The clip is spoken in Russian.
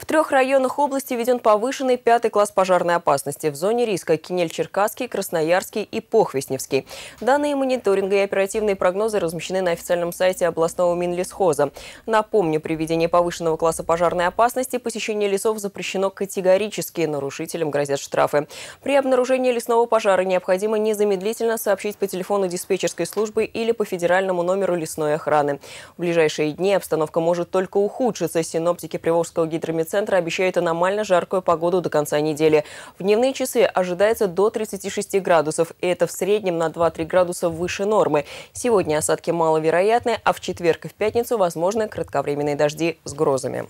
В трех районах области введен повышенный пятый класс пожарной опасности в зоне риска Кинель-Черкасский, Красноярский и Похвестневский. Данные мониторинга и оперативные прогнозы размещены на официальном сайте областного Минлесхоза. Напомню, при введении повышенного класса пожарной опасности посещение лесов запрещено категорически, нарушителям грозят штрафы. При обнаружении лесного пожара необходимо незамедлительно сообщить по телефону диспетчерской службы или по федеральному номеру лесной охраны. В ближайшие дни обстановка может только ухудшиться. Синоптики Приволжского гидромедицинского центра обещает аномально жаркую погоду до конца недели. В дневные часы ожидается до 36 градусов, и это в среднем на 2-3 градуса выше нормы. Сегодня осадки маловероятны, а в четверг и в пятницу возможны кратковременные дожди с грозами.